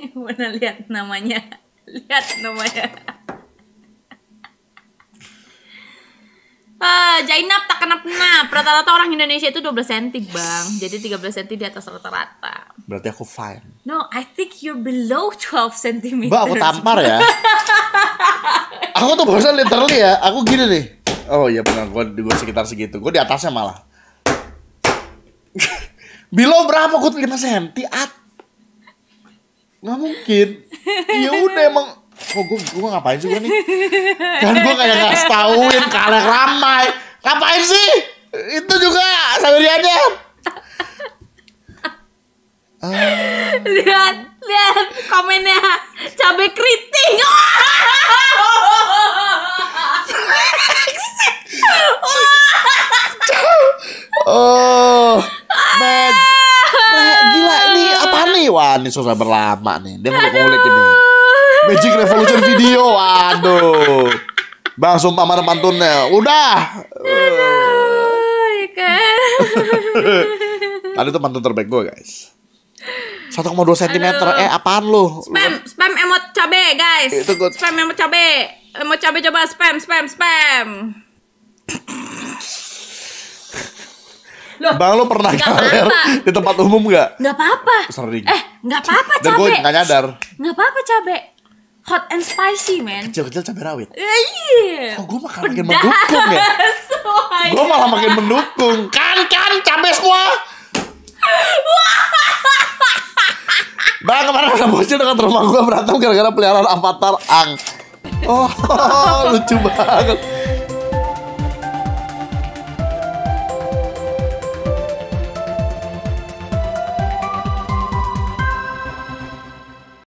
bueno, lihat namanya? Lihat namanya. Uh, ah, Jainab tak kenap-kenap. Rata-rata orang Indonesia itu 12 cm, Bang. Jadi 13 cm di atas rata-rata. Berarti aku fine. No, I think you're below 12 cm. Mbak, aku tampar ya. aku tuh barusan literally ya. Aku gini nih. Oh iya benar, gue, gue sekitar segitu. Gue di atasnya malah. Below berapa? Gue 5 cm. Atau nggak mungkin ya udah emang kok gue gue ngapain sih gue nih kan gue kayak nggak tahuin kalian ramai ngapain sih itu juga samiriannya aja. Ah. lihat lihat komennya cabai krit gila ini apa nih? Wah, ini susah berlama nih. Dia mau ngulik ini. Magic Revolution video. Waduh. Bang, sumpah mana pantunnya. Udah. Iya kan? Tadi tuh pantun terbaik gue, guys. 1,2 cm. Aduh. Eh, apaan lu? Spam, spam emot cabe, guys. Itu gue... Spam emot cabe. Emot cabe coba spam, spam, spam. Loh, Bang lo pernah kaler di tempat umum gak? Gak apa-apa. Sering. Eh, gak apa-apa cabe. Dan gue nggak nyadar. Gak apa-apa cabe. Hot and spicy, man. Kecil-kecil cabe rawit. Eh, iya. Oh, gue makan makin mendukung ya. gue malah makin mendukung. Kan, kan, cabe semua. Bang, kemarin ada bocil dekat rumah gue berantem gara-gara peliharaan avatar Ang. Oh, lucu banget.